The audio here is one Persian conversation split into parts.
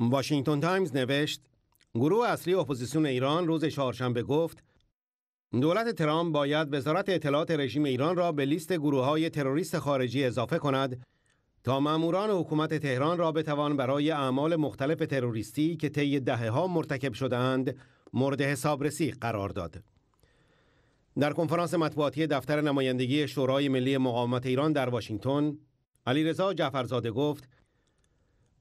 واشنگتن تایمز نوشت گروه اصلی اپوزیسیون ایران روز چهارشنبه گفت دولت ترامپ باید وزارت اطلاعات رژیم ایران را به لیست گروه های تروریست خارجی اضافه کند تا ماموران حکومت تهران را بتوان برای اعمال مختلف تروریستی که طی دهه ها مرتکب شدهاند مورد حسابرسی قرار داد. در کنفرانس مطبوعاتی دفتر نمایندگی شورای ملی مقاومت ایران در واشنگتن، علیرضا جعفرزاده گفت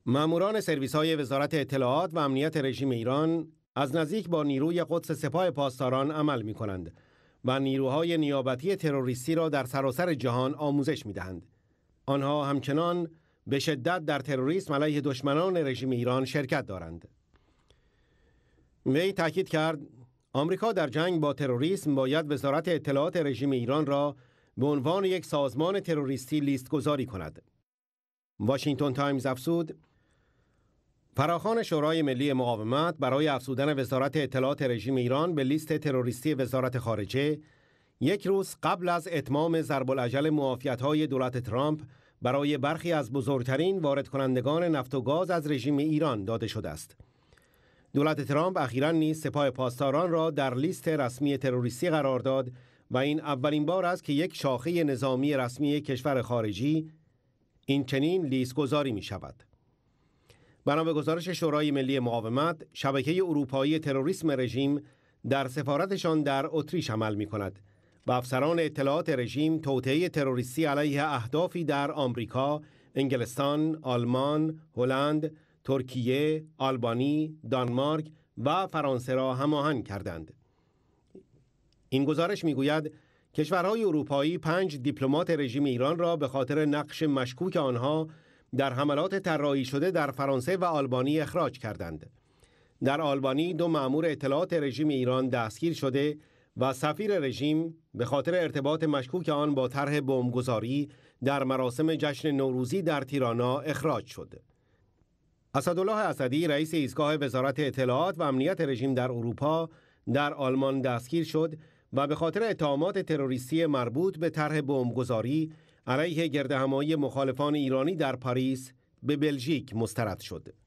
ماموران سرویس های وزارت اطلاعات و امنیت رژیم ایران از نزدیک با نیروی قدس سپاه پاسداران عمل می کنند و نیروهای نیابتی تروریستی را در سراسر جهان آموزش می دهند. آنها همچنان به شدت در تروریسم علیه دشمنان رژیم ایران شرکت دارند. وی تاکید کرد آمریکا در جنگ با تروریسم باید وزارت اطلاعات رژیم ایران را به عنوان یک سازمان تروریستی لیست گذاری کند. واشنگتن تایمز افسود فراخان شورای ملی مقاومت برای افزودن وزارت اطلاعات رژیم ایران به لیست تروریستی وزارت خارجه یک روز قبل از اتمام ضرب العجل معافیت‌های دولت ترامپ برای برخی از بزرگترین وارد کنندگان نفت و گاز از رژیم ایران داده شده است. دولت ترامپ اخیرا نیز سپاه پاسداران را در لیست رسمی تروریستی قرار داد و این اولین بار است که یک شاخه نظامی رسمی کشور خارجی این چنین لیست گذاری می شود. بنا به گزارش شورای ملی مقاومت شبکه اروپایی تروریسم رژیم در سفارتشان در اتریش عمل می کند و افسران اطلاعات رژیم توطئه تروریستی علیه اهدافی در آمریکا، انگلستان، آلمان، هلند، ترکیه، آلبانی، دانمارک و فرانسه را هماهنگ کردند. این گزارش میگوید کشورهای اروپایی پنج دیپلمات رژیم ایران را به خاطر نقش مشکوک آنها در حملات طراحی شده در فرانسه و آلبانی اخراج کردند. در آلبانی دو مأمور اطلاعات رژیم ایران دستگیر شده و سفیر رژیم به خاطر ارتباط مشکوک آن با طرح بمبگذاری در مراسم جشن نوروزی در تیرانا اخراج شد. اسدالله اسدی رئیس ایستگاه وزارت اطلاعات و امنیت رژیم در اروپا در آلمان دستگیر شد و به خاطر اتهامات تروریستی مربوط به طرح بمبگذاری علیه گردهمایی مخالفان ایرانی در پاریس به بلژیک مسترد شد.